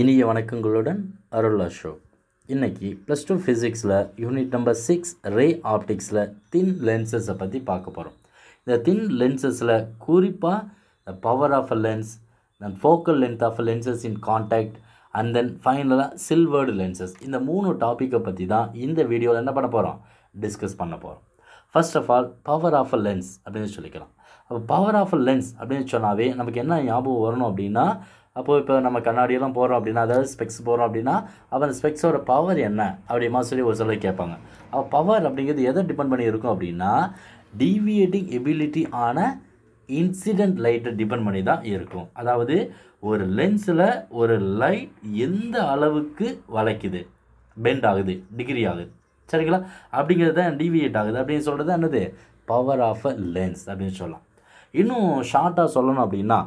இனிய வணக்கங்களுடன் அருள் அசோக் இன்றைக்கி plus two ஃபிசிக்ஸில் யூனிட் நம்பர் சிக்ஸ் ரே ஆப்டிக்ஸில் தின் லென்சஸை பற்றி பார்க்க போகிறோம் இந்த தின் லென்சஸில் குறிப்பாக power of a lens then focal length of a lenses in contact and then ஃபைனலாக சில்வர்டு லென்சஸ் இந்த மூணு டாப்பிக்கை பற்றி தான் இந்த வீடியோவில் என்ன பண்ண போகிறோம் டிஸ்கஸ் பண்ண போகிறோம் first of all power of a lens அப்படின்னு சொல்லிக்கலாம் அப்போ பவர் ஆஃப் அ லென்ஸ் அப்படின்னு சொன்னாவே நமக்கு என்ன ஞாபகம் வரணும் அப்படின்னா அப்போது இப்போ நம்ம கண்ணாடியெல்லாம் போகிறோம் அப்படின்னா அதாவது ஸ்பெக்ஸ் போகிறோம் அப்படின்னா அப்போ அந்த ஸ்பெக்ஸோட பவர் என்ன அப்படிமா சொல்லி ஒரு சிலர் கேட்பாங்க அப்போ பவர் அப்படிங்கிறது எதை டிபெண்ட் பண்ணி இருக்கும் அப்படின்னா டிவியேட்டிங் எபிலிட்டி ஆன இன்சிடெண்ட் லைட்டை டிபெண்ட் பண்ணி தான் இருக்கும் அதாவது ஒரு லென்ஸில் ஒரு லைட் எந்த அளவுக்கு வளைக்குது பெண்ட் ஆகுது டிகிரி ஆகுது சரிங்களா அப்படிங்கிறது தான் டிவியேட் ஆகுது அப்படின்னு சொல்கிறது என்னது பவர் ஆஃப் அ லென்ஸ் அப்படின்னு சொல்லலாம் இன்னும் ஷார்ட்டாக சொல்லணும் அப்படின்னா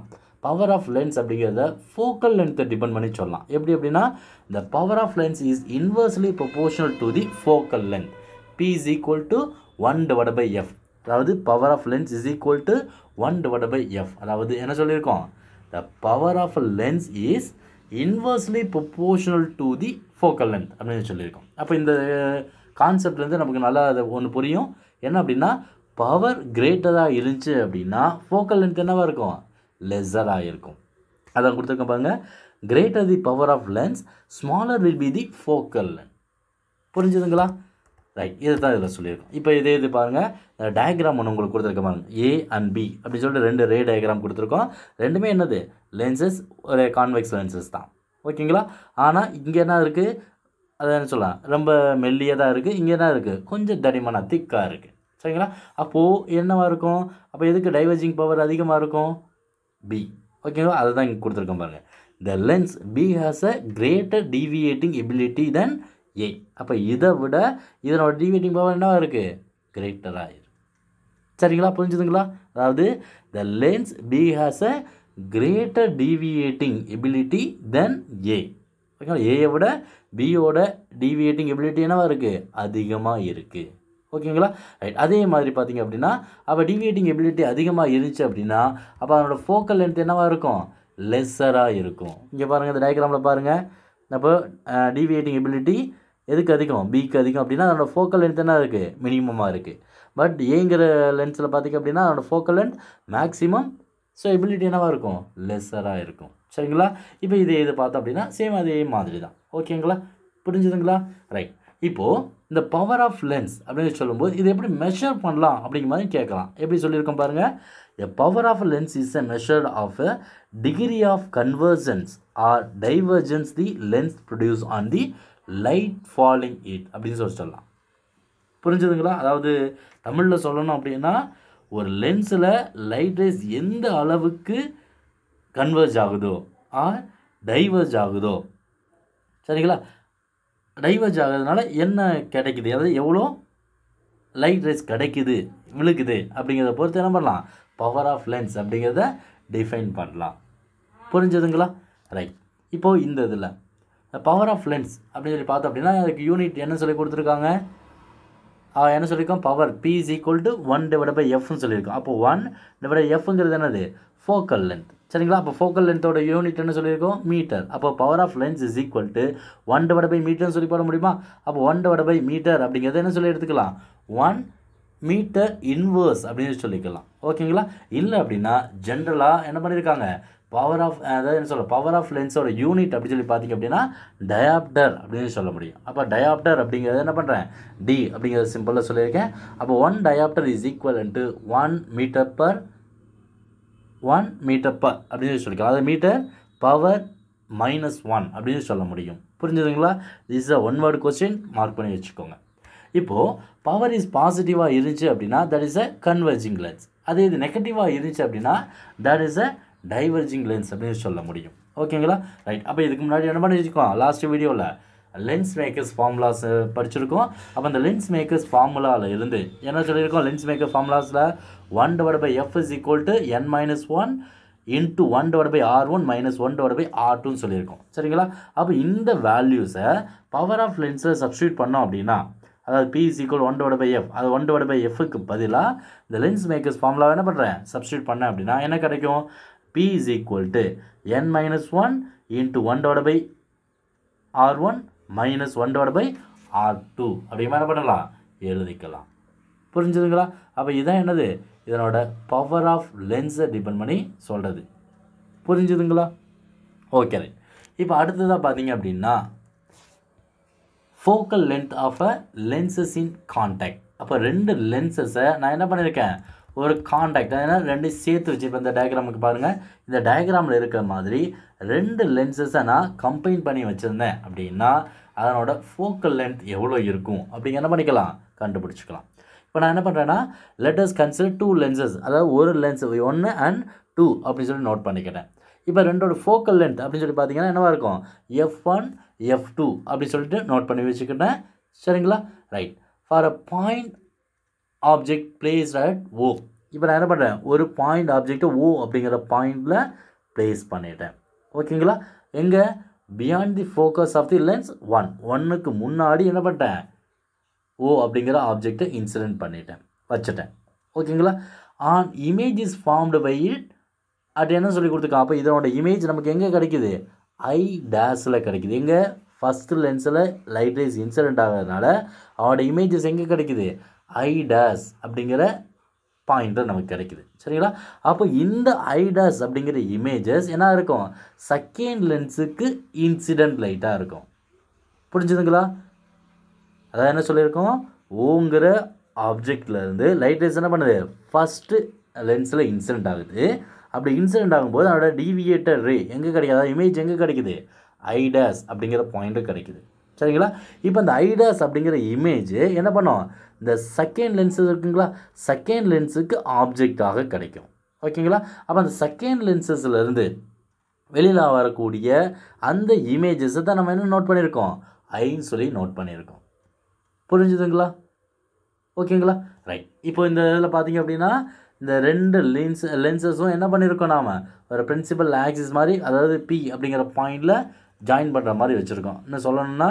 பவர் ஆஃப் லென்ஸ் அப்படிங்கிறத ஃபோக்கல் லென்த்தை டிபெண்ட் பண்ணி சொல்லலாம் எப்படி அப்படின்னா the power of lens is inversely proportional to the focal length P is equal to one divide by F அதாவது power of lens is equal to one divide by F அதாவது என்ன சொல்லியிருக்கோம் the power of lens is inversely proportional to the focal length அப்படின்னு சொல்லியிருக்கோம் அப்போ இந்த கான்செப்ட்லேருந்து uh, நமக்கு நல்லா அது ஒன்று புரியும் என்ன அப்படின்னா பவர் கிரேட்டராக இருந்துச்சு அப்படின்னா ஃபோக்கல் லென்த் என்னவாக இருக்கும் லெஸ்ஸராக இருக்கும் அதான் கொடுத்துருக்கேன் பாருங்கள் greater the power of lens smaller will be the focal lens புரிஞ்சுதுங்களா ரைட் இதை தான் இதில் சொல்லியிருக்கோம் இப்போ இதே இது பாருங்கள் டயக்ராம் ஒன்று உங்களுக்கு கொடுத்துருக்க பாருங்க ஏ அண்ட் பி அப்படின்னு சொல்லிட்டு ரெண்டு ரே டயக்ராம் கொடுத்துருக்கோம் ரெண்டுமே என்னது லென்சஸ் ஒரு கான்வெக்ஸ் லென்சஸ் தான் ஓகேங்களா ஆனால் இங்கே என்ன இருக்குது அதை என்ன சொல்லலாம் ரொம்ப மெல்லியதாக இருக்குது இங்கே என்ன இருக்குது கொஞ்சம் தடிமனாக திக்காக இருக்குது சரிங்களா அப்போது என்னவாக இருக்கும் அப்போ எதுக்கு டைவர்ஜிங் பவர் அதிகமாக இருக்கும் பி ஓகேவா அதை தான் இங்கே கொடுத்துருக்கோம் பாருங்கள் the lens B has a greater deviating ability than A அப்போ இதை விட இதனோட டிவியேட்டிங் பவர் என்னவாக இருக்குது கிரேட்டராக இருக்குது சரிங்களா புரிஞ்சுதுங்களா அதாவது the lens B has a greater deviating ability than A ஓகேவா ஏயை விட பியோட டிவியேட்டிங் எபிலிட்டி என்னவாக இருக்குது அதிகமாக இருக்குது ஓகேங்களா ரைட் அதே மாதிரி பார்த்திங்க அப்படின்னா அப்போ டிவியேட்டிங் எபிலிட்டி அதிகமாக இருந்துச்சு அப்படின்னா அப்போ அதனோட ஃபோக்கல் லென்த் என்னவாக இருக்கும் லெஸ்ஸராக இருக்கும் இங்கே பாருங்கள் இந்த டயக்ராமில் பாருங்கள் அப்போ டிவியேட்டிங் எபிலிட்டி எதுக்கு அதிகம் பிக்கு அதிகம் அப்படின்னா அதோடய ஃபோக்கல் லென்த் என்ன இருக்குது மினிமமாக இருக்குது பட் ஏங்கிற லென்ஸில் பார்த்திங்க அப்படின்னா அதோடய focal length maximum so ability என்னவாக இருக்கும் லெஸ்ஸராக இருக்கும் சரிங்களா இப்போ இதே இது பார்த்தோம் அப்படின்னா சேம் அதே மாதிரி தான் ஓகேங்களா புரிஞ்சுதுங்களா ரைட் இப்போது இந்த பவர் ஆஃப் லென்ஸ் அப்படின்னு சொல்லும்போது இது எப்படி மெஷர் பண்ணலாம் அப்படிங்கிற மாதிரி கேட்கலாம் எப்படி சொல்லியிருக்கோம் பாருங்கள் a power of lens is a measure of a degree of convergence or divergence the lens produce on the light falling it அப்படின்னு சொல்லி சொல்லலாம் புரிஞ்சுதுங்களா அதாவது தமிழில் சொல்லணும் அப்படின்னா ஒரு லென்ஸில் லைட் ரேஸ் எந்த அளவுக்கு கன்வர்ஜ் ஆகுதோ ஆர் டைவர்ஜ் ஆகுதோ சரிங்களா டைவர்ஜ் ஆகிறதுனால என்ன கிடைக்குது அதாவது எவ்வளோ லைட் ரேஸ் கிடைக்குது விழுக்குது அப்படிங்கிறத பொறுத்து என்ன பண்ணலாம் பவர் ஆஃப் லென்ஸ் அப்படிங்கிறத டிஃபைன் பண்ணலாம் புரிஞ்சதுங்களா ரைட் இப்போது இந்த இதில் பவர் ஆஃப் லென்ஸ் அப்படின்னு சொல்லி பார்த்தோம் அப்படின்னா அதுக்கு யூனிட் என்ன சொல்லி கொடுத்துருக்காங்க என்ன சொல்லியிருக்கோம் power P is equal to one divide by எஃப்னு சொல்லியிருக்கோம் அப்போ ஒன் டிவைட் எஃப்ங்கிறது என்னது ஃபோக்கல் லென்த் சரிங்களா அப்போ ஃபோக்கல் லென்த்தோட யூனிட் என்ன சொல்லியிருக்கோம் மீட்டர் அப்போ power of lens is equal to one divide by மீட்டர்னு சொல்லி போட முடியுமா அப்போ ஒன் டிவைட் பை மீட்டர் அப்படிங்கிறத என்ன சொல்லி எடுத்துக்கலாம் ஒன் மீட்டர் இன்வர்ஸ் அப்படின்னு சொல்லிக்கலாம் ஓகேங்களா இல்லை அப்படின்னா ஜென்ரலாக என்ன பண்ணியிருக்காங்க பவர் ஆஃப் அதாவது என்ன சொல்ல பவர் ஆஃப் லென்ஸோட யூனிட் அப்படின்னு சொல்லி பார்த்தீங்க அப்படின்னா டயாப்டர் அப்படின்னு சொல்ல முடியும் அப்போ டயாப்டர் அப்படிங்கிறது என்ன பண்ணுறேன் டி அப்படிங்கிறது சிம்பிளாக சொல்லியிருக்கேன் அப்போ one diopter is equal to one meter per one meter ப அப்படின்னு சொல்லி சொல்லிக்கலாம் அதாவது மீட்டர் பவர் மைனஸ் ஒன் அப்படின்னு சொல்ல முடியும் புரிஞ்சுதுங்களா is a one word question mark பண்ணி வச்சுக்கோங்க இப்போது பவர் இஸ் பாசிட்டிவாக இருந்துச்சு அப்படின்னா that is a converging lens அதே இது நெகட்டிவாக இருந்துச்சு அப்படின்னா that is a diverging lens அப்படின்னு சொல்ல முடியும் ஓகேங்களா ரைட் அப்போ இதுக்கு முன்னாடி என்ன பண்ணி வச்சுக்கோங்க லாஸ்ட் வீடியோவில் லென்ஸ் மேக்கர்ஸ் ஃபார்முலாஸ் படிச்சிருக்கோம் அப்போ அந்த லென்ஸ் மேக்கர்ஸ் ஃபார்முலாவில் இருந்து என்ன சொல்லியிருக்கோம் லென்ஸ் மேக்கர் ஃபார்முலாஸில் one divide by F is equal to N minus one into one divide by R one minus one divide by R டூன்னு சொல்லியிருக்கோம் சரிங்களா அப்போ இந்த வேல்யூஸை பவர் ஆஃப் லென்ஸில் சப்ஸ்டியூட் பண்ணோம் அப்படின்னா அதாவது P is equal one divide by F அது ஒன் டிவைட் பை எஃப்க்கு பதிலாக இந்த லென்ஸ் மேக்கர்ஸ் ஃபார்முலாவை என்ன பண்ணுறேன் சப்ஸ்டியூட் பண்ணேன் அப்படின்னா என்ன கிடைக்கும் P is equal to N minus one into one divide by R one minus one divide by R two அப்படி என்ன பண்ணலாம் எழுதிக்கலாம் புரிஞ்சுதுங்களா அப்போ இதான் என்னது இதனோட பவர் ஆஃப் லென்ஸை டிபெண்ட் பண்ணி சொல்கிறது புரிஞ்சுதுங்களா ஓகே ரைட் இப்போ அடுத்ததாக பார்த்தீங்க அப்படின்னா focal length of a lenses in contact அப்போ ரெண்டு லென்சஸை நான் என்ன பண்ணியிருக்கேன் ஒரு காண்டாக்ட் ஏன்னா ரெண்டு சேர்த்து வச்சு இப்போ இந்த டயக்ராமுக்கு பாருங்கள் இந்த டயக்ராமில் இருக்கிற மாதிரி ரெண்டு லென்சஸை நான் கம்பைன் பண்ணி வச்சுருந்தேன் அப்படின்னா அதனோட ஃபோக்கல் லென்த் எவ்வளோ இருக்கும் அப்படிங்க என்ன பண்ணிக்கலாம் கண்டுபிடிச்சிக்கலாம் இப்போ நான் என்ன பண்ணுறேன்னா லெட்டர்ஸ் கன்சிடர் டூ லென்சஸ் அதாவது ஒரு லென்ஸ் ஒன்று அண்ட் டூ அப்படின்னு சொல்லி நோட் பண்ணிக்கிட்டேன் இப்போ ரெண்டோட ஃபோக்கல் லென்த் அப்படின்னு சொல்லி பார்த்தீங்கன்னா என்னவாக இருக்கும் எஃப் ஒன் எஃப் டூ அப்படின்னு சொல்லிட்டு நோட் பண்ணி வச்சுக்கிட்டேன் சரிங்களா right for a point object place at O இப்போ நான் என்ன பண்ணுறேன் ஒரு பாயிண்ட் ஆப்ஜெக்டை ஓ அப்படிங்கிற பாயிண்டில் பிளேஸ் பண்ணிட்டேன் ஓகேங்களா எங்கே beyond the focus of the lens one ஒன்னுக்கு முன்னாடி என்ன பண்ணிட்டேன் ஓ அப்படிங்கிற ஆப்ஜெக்டை இன்சிடென்ட் பண்ணிட்டேன் வச்சுட்டேன் ஓகேங்களா an image is formed by it அது என்ன சொல்லி கொடுத்துருக்கோம் அப்போ இதனோட இமேஜ் நமக்கு எங்கே கிடைக்குது ஐ டேஸில் கிடைக்குது எங்கே ஃபஸ்ட்டு லென்ஸில் லைட் ரேஸ் இன்சிடென்ட் ஆகிறதுனால அவனோட இமேஜஸ் எங்கே கிடைக்குது ஐடாஸ் அப்படிங்கிற பாயிண்ட்டர் நமக்கு கிடைக்குது சரிங்களா அப்போ இந்த ஐடாஸ் அப்படிங்கிற இமேஜஸ் என்ன இருக்கும் செகண்ட் லென்ஸுக்கு இன்சிடென்ட் லைட்டாக இருக்கும் புரிஞ்சுதுங்களா அதான் என்ன சொல்லியிருக்கோம் ஓங்கிற ஆப்ஜெக்ட்லேருந்து லைட் ரைஸ் என்ன பண்ணுது ஃபஸ்ட்டு லென்ஸில் இன்சிடென்ட் ஆகுது அப்படி இன்சிடென்ட் ஆகும்போது அதோட டிவியேட்டர் ரே எங்கே கிடைக்காது இமேஜ் எங்கே கிடைக்குது ஐடாஸ் அப்படிங்கிற பாயிண்ட்டு கிடைக்குது சரிங்களா இப்போ இந்த ஐடாஸ் அப்படிங்கிற இமேஜ் என்ன பண்ணோம் இந்த செகண்ட் லென்ஸு இருக்குங்களா செகண்ட் லென்ஸுக்கு ஆப்ஜெக்டாக கிடைக்கும் ஓகேங்களா அப்போ அந்த செகண்ட் லென்சஸ்லேருந்து வெளியில் வரக்கூடிய அந்த இமேஜஸை தான் நம்ம என்ன நோட் பண்ணியிருக்கோம் ஐன்னு சொல்லி நோட் பண்ணியிருக்கோம் புரிஞ்சுதுங்களா ஓகேங்களா ரைட் இப்போ இந்த இதில் பார்த்தீங்க அப்படின்னா இந்த ரெண்டு லென்ஸ் லென்சஸும் என்ன பண்ணியிருக்கோம் நாம் ஒரு பிரின்சிபல் ஆக்சிஸ் மாதிரி அதாவது பி அப்படிங்கிற பாயிண்டில் ஜாயின் பண்ணுற மாதிரி வச்சுருக்கோம் என்ன சொல்லணும்னா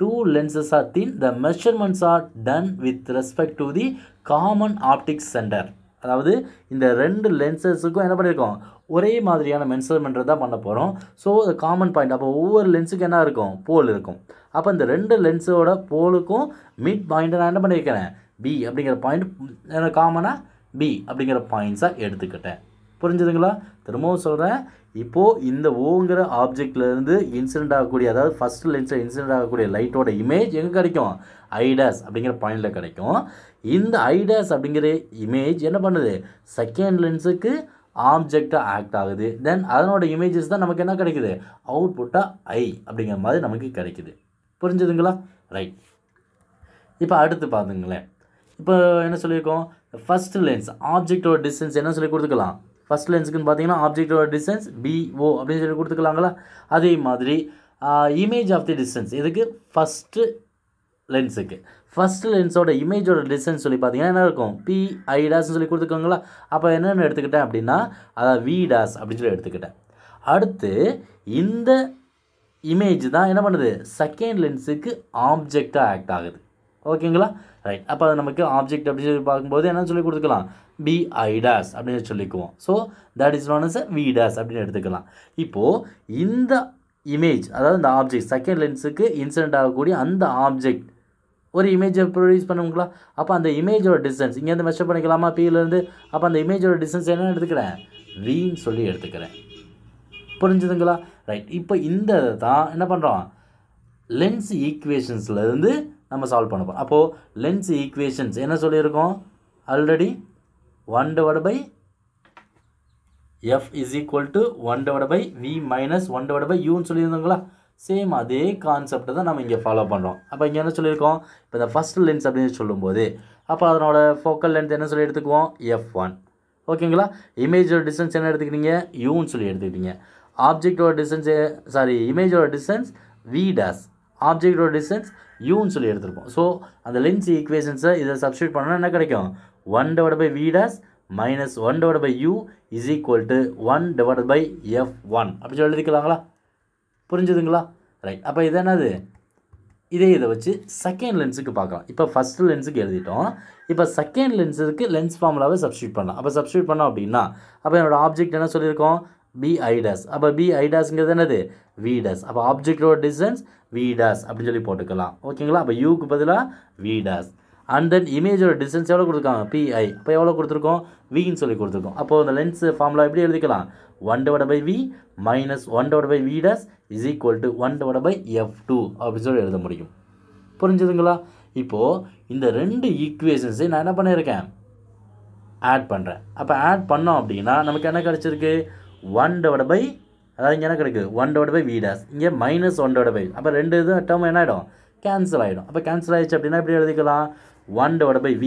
two lenses are thin the measurements are done with respect to the common optics center அதாவது இந்த ரெண்டு லென்சஸுக்கும் என்ன பண்ணியிருக்கோம் ஒரே மாதிரியான மென்சர்மெண்ட் தான் பண்ண போகிறோம் ஸோ காமன் பாயிண்ட் அப்போ ஒவ்வொரு லென்ஸுக்கும் என்ன இருக்கும் போல் இருக்கும் அப்போ இந்த ரெண்டு லென்ஸோட போலுக்கும் மிட் பாயிண்ட்டை நான் என்ன பண்ணியிருக்கிறேன் பி அப்படிங்கிற பாயிண்ட் காமனாக பி அப்படிங்கிற பாயிண்ட்ஸாக எடுத்துக்கிட்டேன் புரிஞ்சுதுங்களா திரும்பவும் சொல்கிறேன் இப்போது இந்த ஓங்கிற ஆப்ஜெக்ட்லேருந்து இன்சிடென்ட் ஆகக்கூடிய அதாவது ஃபஸ்ட் லென்ஸில் இன்சிடென்ட் ஆகக்கூடிய லைட்டோட இமேஜ் எங்கே கிடைக்கும் ஐடாஸ் அப்படிங்கிற பாயிண்டில் கிடைக்கும் இந்த ஐடாஸ் அப்படிங்கிற இமேஜ் என்ன பண்ணுது செகண்ட் லென்ஸுக்கு ஆப்ஜெக்டாக ஆக்ட் ஆகுது தென் அதனோட இமேஜஸ் தான் நமக்கு என்ன கிடைக்குது அவுட் புட்டாக ஐ அப்படிங்கிற மாதிரி நமக்கு கிடைக்குது புரிஞ்சுதுங்களா ரைட் இப்போ அடுத்து பார்த்துங்களேன் இப்போ என்ன சொல்லியிருக்கோம் ஃபஸ்ட்டு லென்ஸ் ஆப்ஜெக்டோட டிஸ்டன்ஸ் என்ன சொல்லி கொடுத்துக்கலாம் ஃபஸ்ட் லென்ஸுக்குன்னு பார்த்தீங்கன்னா ஆப்ஜெக்டோட டிஸ்டன்ஸ் பிஓ அப்படின்னு சொல்லி கொடுத்துக்கலாங்களா அதே மாதிரி இமேஜ் ஆஃப் தி டிஸ்டன்ஸ் இதுக்கு ஃபஸ்ட்டு லென்ஸுக்கு ஃபஸ்ட் லென்ஸோட இமேஜோட டிஸ்டன்ஸ் சொல்லி பார்த்தீங்கன்னா என்ன இருக்கும் பி ஐ டேஸ்ன்னு சொல்லி கொடுத்துக்கோங்களா அப்போ என்னென்னு எடுத்துக்கிட்டேன் அப்படின்னா அதாவது வி டேஸ் அப்படின்னு சொல்லி எடுத்துக்கிட்டேன் அடுத்து இந்த இமேஜ் தான் என்ன பண்ணுது செகண்ட் லென்ஸுக்கு ஆப்ஜெக்டாக ஆக்ட் ஆகுது ஓகேங்களா ரைட் அப்போ அது நமக்கு ஆப்ஜெக்ட் அப்படின்னு சொல்லி பார்க்கும்போது என்ன சொல்லி கொடுத்துக்கலாம் பி ஐ டேஸ் அப்படின்னு சொல்லிக்குவோம் so that is known as V dash அப்படின்னு எடுத்துக்கலாம் இப்போது இந்த இமேஜ் அதாவது இந்த ஆப்ஜெக்ட் செகண்ட் லென்ஸுக்கு இன்சிடென்ட் ஆகக்கூடிய அந்த ஆப்ஜெக்ட் ஒரு இமேஜை ப்ரொடியூஸ் பண்ணுங்களா அப்போ அந்த இமேஜோட டிஸ்டன்ஸ் இங்கேருந்து மெஷர் பண்ணிக்கலாமா பியிலேருந்து அப்போ அந்த இமேஜோட டிஸ்டன்ஸ் என்ன எடுத்துக்கிறேன் வின்னு சொல்லி எடுத்துக்கிறேன் புரிஞ்சுதுங்களா ரைட் இப்போ இந்த தான் என்ன பண்ணுறோம் லென்ஸ் ஈக்குவேஷன்ஸ்லேருந்து நம்ம சால்வ் பண்ண போகிறோம் அப்போது லென்ஸ் ஈக்குவேஷன்ஸ் என்ன சொல்லியிருக்கோம் already 1 divided by F is equal to one divide by V minus one divide by யூன்னு சொல்லியிருந்தோங்களா சேம் அதே கான்செப்டை தான் நம்ம இங்கே ஃபாலோ பண்ணுறோம் அப்போ இங்கே என்ன சொல்லியிருக்கோம் இப்போ இந்த ஃபஸ்ட் லென்ஸ் அப்படின்னு சொல்லும்போது அப்போ அதனோட ஃபோக்கல் லென்த் என்ன சொல்லி எடுத்துக்குவோம் எஃப் ஒன் ஓகேங்களா இமேஜோட டிஸ்டன்ஸ் என்ன எடுத்துக்கிறீங்க யூன்னு சொல்லி எடுத்துக்கிட்டீங்க ஆப்ஜெக்டோட டிஸ்டன்ஸ் சாரி இமேஜோட டிஸ்டன்ஸ் வி டேஸ் ஆப்ஜெக்டோட டிஸ்டன்ஸ் யூன்னு சொல்லி எடுத்துருப்போம் ஸோ அந்த லென்ஸ் ஈக்குவேஷன்ஸை இதை சப்ஸ்டியூட் பண்ணால் என்ன கிடைக்கும் 1 divided by V dash minus 1 divided by U is equal to 1 divided by F1 அப்படி சொல்லியிருக்கலாங்களா புரிஞ்சுதுங்களா ரைட் அப்போ இது என்னது இதே இதை வச்சு செகண்ட் லென்ஸுக்கு பார்க்கலாம் இப்போ ஃபஸ்ட்டு லென்ஸுக்கு எழுதிட்டோம் இப்போ செகண்ட் லென்ஸுக்கு லென்ஸ் ஃபார்முலாவை சப்ஸ்டியூட் பண்ணலாம் அப்போ சப்ஸ்டியூட் பண்ணோம் அப்படின்னா அப்போ என்னோடய ஆப்ஜெக்ட் என்ன சொல்லியிருக்கோம் பி ஐடாஸ் அப்போ பி ஐடாஸ்ங்கிறது என்னது வீடாஸ் அப்போ ஆப்ஜெக்டோட டிஸ்டன்ஸ் வீடாஸ் அப்படின்னு சொல்லி போட்டுக்கலாம் ஓகேங்களா அப்போ யூக்கு பதிலாக வீடாஸ் அண்ட் தென் இமேஜோட டிஸ்டன்ஸ் எவ்வளோ கொடுத்துருக்காங்க பிஐ அப்போ எவ்வளோ கொடுத்துருக்கோம் வின்னு சொல்லி கொடுத்துருக்கோம் அப்போது அந்த லென்ஸ் ஃபார்முலா எப்படி எழுதிக்கலாம் one divide by V minus one divide by V dash is equal to one divide by F two அப்படின்னு சொல்லி எழுத முடியும் புரிஞ்சுதுங்களா இப்போது இந்த ரெண்டு ஈக்குவேஷன்ஸை நான் என்ன பண்ணியிருக்கேன் ஆட் பண்ணுறேன் அப்போ ஆட் பண்ணோம் அப்படின்னா நமக்கு என்ன கிடச்சிருக்கு ஒன் டிவைட் பை அதாவது இங்கே என்ன கிடைக்குது ஒன் டிவைட் பை வீடாஸ் இங்கே மைனஸ் ஒன் டிவைட் பை அப்போ ரெண்டு இது டேர்ம் என்ன ஆகிடும் கேன்சல் ஆகிடும் அப்போ கேன்சல் ஆகிடுச்சு அப்படின்னா எப்படி எழுதிக்கலாம் one 1 divided by V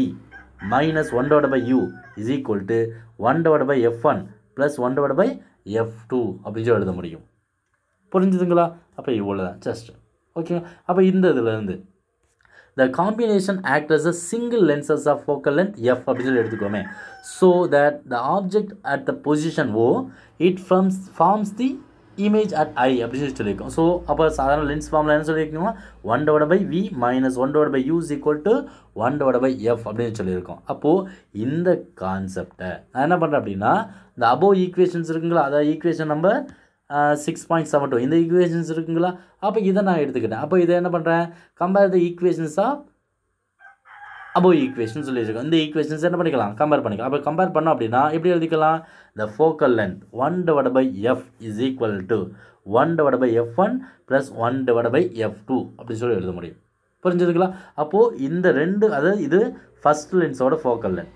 minus 1 divided by U is one to 1 divided by F1 plus 1 divided by F2 அப்படின்னு சொல்லி எழுத முடியும் புரிஞ்சுதுங்களா அப்போ இவ்வளோ தான் ஜஸ்ட் ஓகேங்களா அப்போ இந்த இதுலேருந்து the combination act as a single lenses of focal length F அப்படின்னு சொல்லி எடுத்துக்கோமே so that the object at the position O it forms forms the image at I அப்படின்னு சொல்லி சொல்லியிருக்கோம் ஸோ அப்போ சாதாரண லென்ஸ் ஃபார்மில் என்ன சொல்லியிருக்கோம்னா one டோட by V minus one டோட by U is equal to one டோட by F அப்படின்னு சொல்லியிருக்கோம் அப்போது இந்த கான்செப்டை நான் என்ன பண்ணுறேன் அப்படின்னா இந்த அபோவ் ஈக்குவேஷன்ஸ் இருக்குங்களா அதாவது equation number six point seven two இந்த ஈக்குவேஷன்ஸ் இருக்குங்களா அப்போ இதை நான் எடுத்துக்கிட்டேன் அப்போ இதை என்ன பண்ணுறேன் compare the equations of above equation சொல்லியிருக்கோம் இந்த ஈக்குவேஷன்ஸ் என்ன பண்ணிக்கலாம் கம்பேர் பண்ணிக்கலாம் அப்போ கம்பேர் பண்ணோம் அப்படின்னா எப்படி எழுதிக்கலாம் the focal length one divide by F is equal to one divide by F one plus one divide by F two அப்படின்னு சொல்லி எழுத முடியும் புரிஞ்சுதுங்களா அப்போது இந்த ரெண்டு அதாவது இது ஃபஸ்ட் லென்ஸோட focal length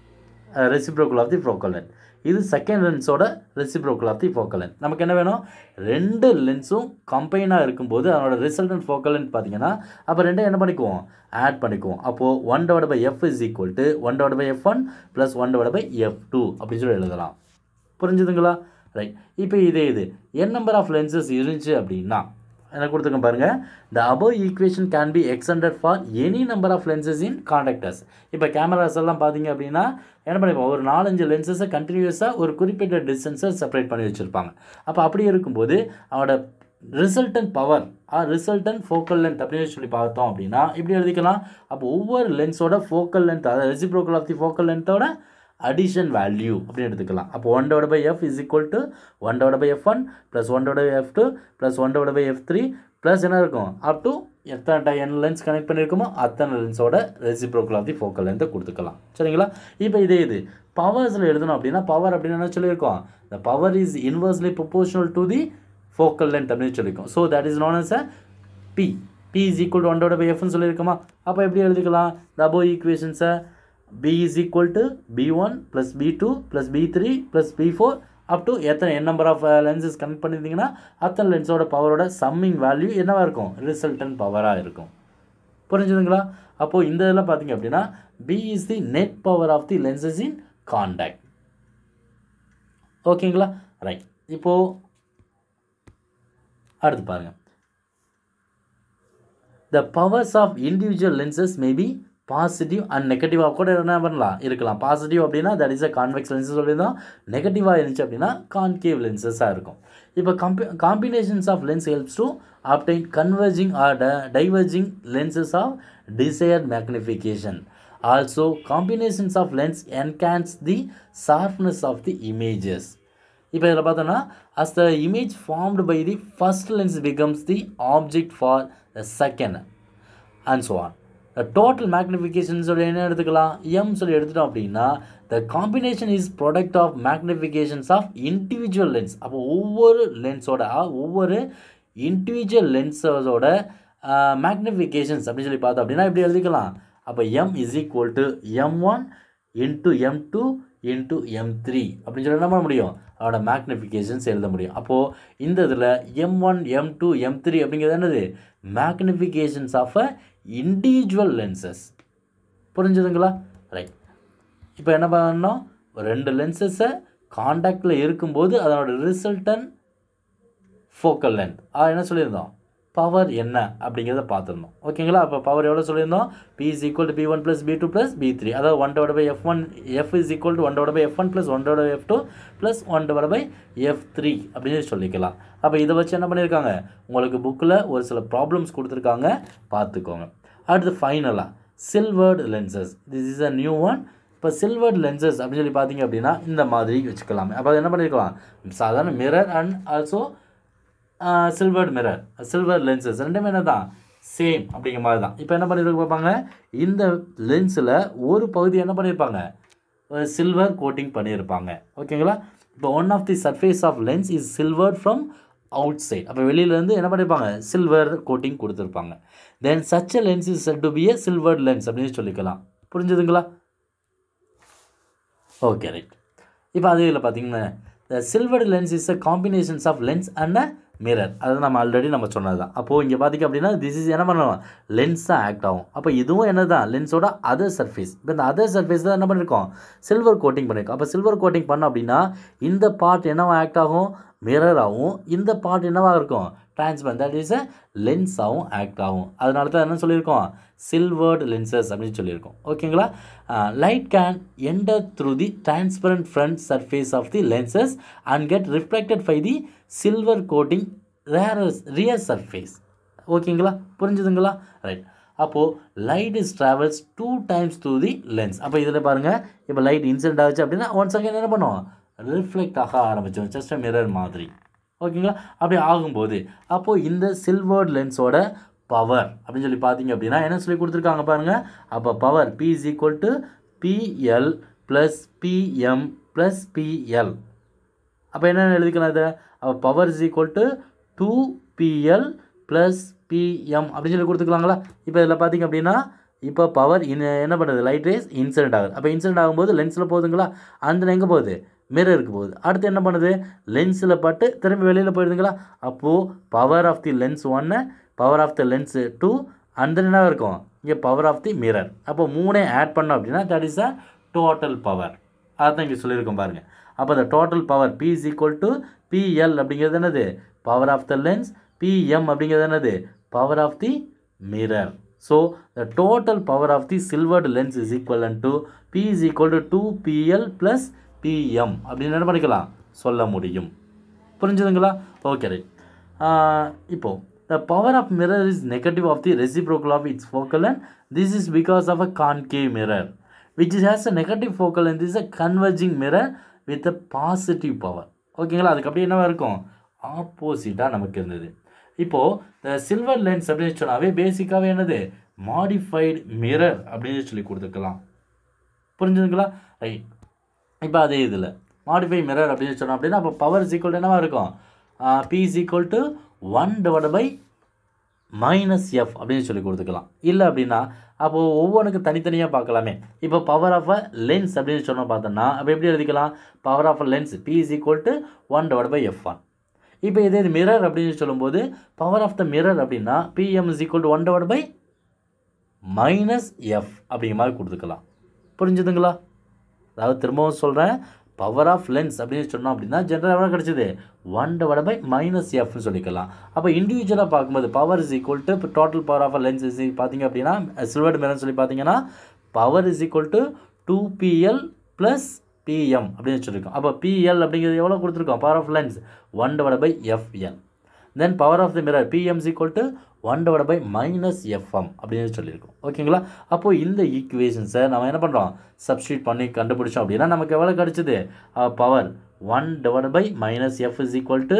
reciprocal of the focal length இது செகண்ட் லென்ஸோட ரெசிப்ரோக்கல் ஆஃப் தி ஃபோக்கல் நமக்கு என்ன வேணும் ரெண்டு லென்ஸும் கம்பைனாக இருக்கும்போது அதனோட ரிசல்டன்ட் ஃபோக்கல் லென்த் பார்த்தீங்கன்னா அப்போ ரெண்டும் என்ன பண்ணிக்குவோம் ஆட் பண்ணிக்குவோம் அப்போது one divide by F is equal to one divide by F one plus one divide by F two அப்படின்னு சொல்லி எழுதலாம் புரிஞ்சுதுங்களா ரைட் இப்போ இதே இது என் நம்பர் ஆஃப் லென்சஸ் இருந்துச்சு அப்படின்னா என கொடுத்துருக்கேன் பாருங்கள் the above equation can be extended for any number of lenses in contactors இப்போ கேமராஸ் எல்லாம் பார்த்தீங்க அப்படின்னா என்ன பண்ணிப்போம் ஒரு நாலஞ்சு லென்சஸை கண்டினியூஸாக ஒரு குறிப்பிட்ட டிஸ்டன்ஸை செப்பரேட் பண்ணி வச்சுருப்பாங்க அப்போ அப்படி இருக்கும்போது அவனோட resultant power resultant focal length அப்படின்னு சொல்லி பார்த்தோம் அப்படின்னா இப்படி எழுதிக்கலாம் அப்போ ஒவ்வொரு லென்ஸோட ஃபோக்கல் லென்த் அதாவது ரெசிப்ரோக்கல் ஆஃப் தி ஃபோக்கல் லென்த்தோட அடிஷன் வேல்யூ அப்படின்னு எடுத்துக்கலாம் அப்போ one டோட by F is equal to one டோட by F one plus one டோட by F two plus one divide by F three plus என்ன இருக்கும் அப் டு எத்தனை என் lens connect பண்ணியிருக்குமோ அத்தனை லென்ஸோட ரெசிப்ரோக்கல் ஆஃப் தி ஃபோக்கல் லென்த்தை கொடுத்துக்கலாம் சரிங்களா இப்போ இதே இது பவர்ஸில் எழுதணும் அப்படின்னா பவர் அப்படின்னு என்ன சொல்லியிருக்கோம் the power is inversely proportional to the focal length அப்படின்னு சொல்லியிருக்கோம் so that is known as a P P is equal to one டோட by எஃப்னு சொல்லியிருக்கோமா அப்போ எப்படி எழுதிக்கலாம் த ஈக்குவேஷன்ஸை P is equal to P one plus P two plus P three plus P four up to எத்தனை N number of lenses uh, connect பண்ணியிருந்தீங்கன்னா அத்தனை லென்ஸோட பவரோட summing value என்னவாக இருக்கும் ரிசல்டன் பவராக இருக்கும் புரிஞ்சுதுங்களா அப்போது இந்த இதெல்லாம் பார்த்தீங்க அப்படின்னா P is the net power of the lenses in contact ஓகேங்களா ரைட் இப்போது அடுத்து பாருங்கள் the powers of individual lenses may be positive and நெகட்டிவாக கூட என்ன பண்ணலாம் இருக்கலாம் பாசிட்டிவ் அப்படின்னா that is a convex lens சொல்லியிருந்தோம் நெகட்டிவாக இருந்துச்சு அப்படின்னா கான்கேவ் லென்சஸாக இருக்கும் இப்போ combi combinations of lens helps to obtain converging or diverging lenses of desire magnification also combinations of lens enhance the sharpness of the images இப்போ இதில் பார்த்தோன்னா as the image formed by the first lens becomes the object for the second and so on total magnification சொல்லி என்ன எடுத்துக்கலாம் M சொல்லி எடுத்துட்டோம் அப்படின்னா the combination is product of magnifications of individual lens அப்போ ஒவ்வொரு லென்ஸோட ஒவ்வொரு இண்டிவிஜுவல் லென்ஸோட மேக்னிஃபிகேஷன்ஸ் அப்படின்னு சொல்லி பார்த்தோம் அப்படின்னா இப்படி எழுதிக்கலாம் அப்போ M is equal to M one into M two into M three அப்படின்னு சொல்லி என்ன பண்ண முடியும் அதோட மேக்னிஃபிகேஷன்ஸ் எழுத முடியும் அப்போது இந்த இதில் M one M two M three அப்படிங்கிறது என்னது magnifications of a individual lenses புரிஞ்சுதுங்களா ரைட் இப்போ என்ன பண்ணோம் ரெண்டு லென்சஸை காண்டாக்டில் இருக்கும்போது அதனோட ரிசல்டன் ஃபோக்கல் லென்த் என்ன சொல்லியிருந்தோம் பவர் என்ன அப்படிங்கிறத பார்த்துருந்தோம் ஓகேங்களா அப்போ பவர் எவ்வளோ சொல்லியிருந்தோம் P is equal to P one plus P two plus P three அதாவது one டோட by F one F is equal to one டோட by F one plus one divide F two plus one டோட by F three அப்படின்னு சொல்லிக்கலாம் அப்போ இதை வச்சு என்ன பண்ணியிருக்காங்க உங்களுக்கு புக்கில் ஒரு சில ப்ராப்ளம்ஸ் கொடுத்துருக்காங்க பார்த்துக்கோங்க அடுத்து ஃபைனலாக silvered lenses this is a new one இப்போ சில்வர்டு லென்சஸ் அப்படின்னு சொல்லி பார்த்தீங்க அப்படின்னா இந்த மாதிரி வச்சுக்கலாமே அப்போ அது என்ன பண்ணியிருக்கலாம் சாதாரண mirror and also silver mirror silver lenses ரெண்டுமே என்ன தான் சேம் அப்படிங்கிற மாதிரி தான் இப்போ என்ன பண்ணியிருக்க பார்ப்பாங்க இந்த லென்ஸில் ஒரு பகுதி என்ன பண்ணியிருப்பாங்க சில்வர் கோட்டிங் பண்ணியிருப்பாங்க ஓகேங்களா இப்போ one of the surface of lens is silver from outside அப்போ வெளியிலேருந்து என்ன பண்ணியிருப்பாங்க சில்வர் கோட்டிங் கொடுத்துருப்பாங்க then such a lens is said to be a silver lens அப்படின்னு சொல்லிக்கலாம் புரிஞ்சுதுங்களா ஓகே ரைட் இப்போ அதே இதில் பார்த்தீங்கன்னா silver lens is a combinations of lens and a mirror அது நம்ம ஆல்ரெடி நம்ம சொன்னது தான் அப்போது இங்கே பார்த்திங்க அப்படின்னா திஸ் இஸ் என்ன பண்ணணும் லென்ஸ் தான் ஆக்ட் ஆகும் அப்போ இதுவும் என்ன தான் லென்ஸோட அதர் சர்ஃபேஸ் இப்போ இந்த அதர் சர்ஃபேஸ் தான் என்ன பண்ணியிருக்கோம் சில்வர் கோட்டிங் பண்ணியிருக்கோம் அப்போ சில்வர் கோட்டிங் பண்ணோம் அப்படின்னா இந்த பார்ட் என்னவோ ஆக்ட் ஆகும் மிரர் ஆகும் இந்த பார்ட் என்னவாக இருக்கும் டிரான்ஸ்பரன் தட் இஸ் அ லென்ஸாகவும் ஆக்ட் ஆகும் அதனால தான் என்ன சொல்லியிருக்கோம் சில்வர்டு லென்சஸ் அப்படின்னு சொல்லியிருக்கோம் ஓகேங்களா light can enter through the transparent front surface of the lenses and get reflected by the silver coating rears rear surface ஓகேங்களா புரிஞ்சுதுங்களா ரைட் அப்போது light is travels two times through the lens அப்போ இதில் பாருங்கள் இப்போ லைட் இன்சிடென்ட் ஆச்சு அப்படின்னா once அங்கே என்ன பண்ணுவோம் ரிஃப்ளெக்ட் ஆக ஆரம்பிச்சிடும் ஜஸ்ட் மிரர் மாதிரி ஓகேங்களா அப்படி ஆகும்போது அப்போது இந்த சில்வர் லென்ஸோட பவர் அப்படின்னு சொல்லி பார்த்தீங்க அப்படின்னா என்ன சொல்லி கொடுத்துருக்காங்க பாருங்கள் அப்போ power P is equal to P L plus P M plus P L அப்போ என்னென்ன எழுதிக்கலாம் இதை அப்போ power is equal to two P L plus P M அப்படின்னு சொல்லி கொடுத்துக்கலாங்களா இப்போ இதில் பார்த்தீங்க அப்படின்னா இப்போ பவர் என்ன பண்ணுறது லைட் ரேஸ் இன்சிடென்ட் ஆகுது அப்போ இன்சிடென்ட் ஆகும்போது லென்ஸில் போகுதுங்களா அந்த எங்கே போகுது மிரர் இருக்கு போகுது அடுத்து என்ன பண்ணுது லென்ஸில் பட்டு திரும்பி வெளியில் போயிடுதுங்களா அப்போது பவர் ஆஃப் தி லென்ஸ் ஒன்று power of the lens two அந்த என்ன இருக்கும் இங்கே பவர் ஆஃப் தி மிரர் அப்போ மூணே ஆட் பண்ணோம் அப்படின்னா that is a total power அதுதான் இங்கே சொல்லியிருக்கோம் பாருங்கள் அப்போ அந்த total power P is equal to P L அப்படிங்கிறது என்னது power of the lens P M அப்படிங்கிறது என்னது power of the mirror so the total power of the silvered lens is equal and to P is equal to two P L plus P M அப்படின்னு என்ன பண்ணிக்கலாம் சொல்ல முடியும் புரிஞ்சுதுங்களா ஓகே ரைட் இப்போது the power of mirror is negative of the reciprocal of its focal and this is because of a concave mirror which is has a negative focal and this a converging mirror with a positive power ஓகேங்களா அதுக்கு அப்படியே என்னவாக இருக்கும் ஆப்போசிட்டாக நமக்கு இருந்தது இப்போது the silver lines அப்படின்னு சொன்னாவே பேசிக்காகவே என்னது மாடிஃபைடு மிரர் அப்படின்னு சொல்லி கொடுத்துக்கலாம் புரிஞ்சுதுங்களா ரைட் இப்போ அதே இதில் மாடிஃபை மிரர் அப்படின்னு சொன்னோம் அப்படின்னா அப்போ பவர் ஈக்குவல் என்னவாக இருக்கும் P is equal to one divide by minus F அப்படின்னு சொல்லி கொடுத்துக்கலாம் இல்லை அப்படின்னா அப்போது ஒவ்வொன்றுக்கு தனித்தனியாக பார்க்கலாமே இப்போ பவர் ஆஃப் அ லென்ஸ் அப்படின்னு சொன்னால் பார்த்தோம்னா அப்போ எப்படி எழுதிக்கலாம் power of a lens P is equal to one divide by F one இப்போ இதே மிரர் அப்படின்னு சொல்லும்போது பவர் ஆஃப் த மிரர் அப்படின்னா P M is equal to one divide by minus F அப்படிங்கிற மாதிரி கொடுத்துக்கலாம் புரிஞ்சுதுங்களா அதாவது திரும்பவும் சொல்கிறேன் பவர் ஆஃப் லென்ஸ் அப்படின்னு சொன்னோம் அப்படின்னா ஜென்ரல் எவ்வளோ கிடச்சிது ஒன் டிவைட் பை மைனஸ் எஃப்னு சொல்லிக்கலாம் அப்போ இண்டிவிஜுவலாக பார்க்கும்போது பவர் இஸ் ஈக்குவல் டு இப்போ total power of lens is பார்த்திங்க அப்படின்னா சில்வர்டு மேலே சொல்லி பார்த்தீங்கன்னா power is equal to two P L plus P M அப்படின்னு வச்சுருக்கோம் அப்போ பிஎல் அப்படிங்கிறது எவ்வளோ கொடுத்துருக்கோம் power of lens one divide by F L then power of the mirror P M is equal to one divide by minus F M அப்படின்னு சொல்லியிருக்கோம் ஓகேங்களா அப்போது இந்த ஈக்குவேஷன்ஸை நம்ம என்ன பண்ணுறோம் சப்ஸ்டியூட் பண்ணி கண்டுபிடிச்சோம் அப்படின்னா நமக்கு எவ்வளோ கிடச்சிது power one divide by minus F is equal to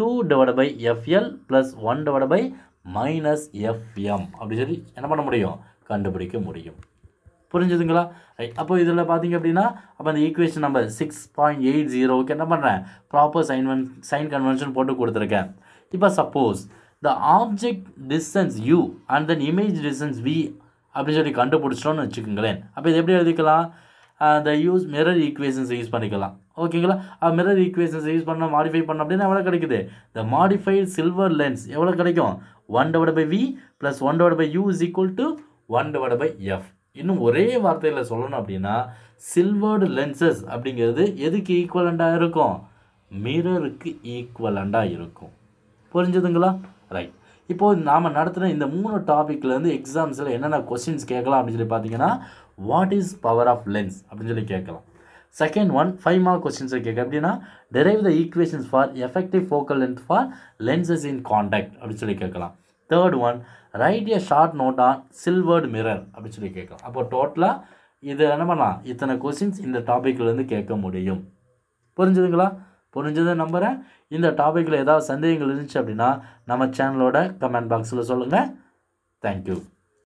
two divide by F L plus one divide by minus F M அப்படின்னு சொல்லி என்ன பண்ண முடியும் கண்டுபிடிக்க முடியும் புரிஞ்சுதுங்களா ரைட் அப்போ இதில் பார்த்தீங்க அப்படின்னா அப்போ இந்த equation number six point eight ஜீரோவுக்கு என்ன பண்ணுறேன் ப்ராப்பர் சைன் சைன் கன்வென்ஷன் போட்டு கொடுத்துருக்கேன் இப்போ suppose the object distance U and then image distance V அப்படின்னு சொல்லி கண்டுபிடிச்சிட்டோம்னு வச்சுக்கோங்களேன் அப்போ இது எப்படி எழுதிக்கலாம் the use mirror equations use பண்ணிக்கலாம் ஓகேங்களா மிரர் ஈக்குவேஷன்ஸ் யூஸ் பண்ண மாடிஃபை பண்ண அப்படின்னா எவ்வளோ கிடைக்குது த மாடிஃபைடு சில்வர் லென்ஸ் எவ்வளோ கிடைக்கும் one divide by V plus one divide by U is equal to one divide by F இன்னும் ஒரே வார்த்தையில் சொல்லணும் அப்படின்னா சில்வர்டு லென்சஸ் அப்படிங்கிறது எதுக்கு ஈக்குவலண்டாக இருக்கும் மிரருக்கு ஈக்குவலண்டாக இருக்கும் புரிஞ்சுதுங்களா ரைட் இப்போது நாம் நடத்துகிற இந்த மூணு டாப்பிக்லேருந்து எக்ஸாம்ஸில் என்னென்ன கொஸ்டின்ஸ் கேட்கலாம் அப்படின்னு சொல்லி பார்த்தீங்கன்னா what is power of lens அப்படின்னு சொல்லி கேட்கலாம் செகண்ட் ஒன் ஃபைவ் மார்க் கொஸ்டின்ஸை கேட்க அப்படின்னா derive the equations for effective focal length for lenses in contact அப்படின்னு சொல்லி கேட்கலாம் third one write a short note on silvered mirror அப்படின்னு சொல்லி கேட்கலாம் அப்போ டோட்டலாக இது என்ன பண்ணலாம் இத்தனை கொஸ்டின்ஸ் இந்த டாப்பிக்லேருந்து கேட்க முடியும் புரிஞ்சுதுங்களா புரிஞ்சதை நம்புகிறேன் இந்த டாப்பிக்கில் ஏதாவது சந்தேகங்கள் இருந்துச்சு அப்படின்னா நம்ம சேனலோட கமெண்ட் பாக்ஸில் சொல்லுங்கள் தேங்க்யூ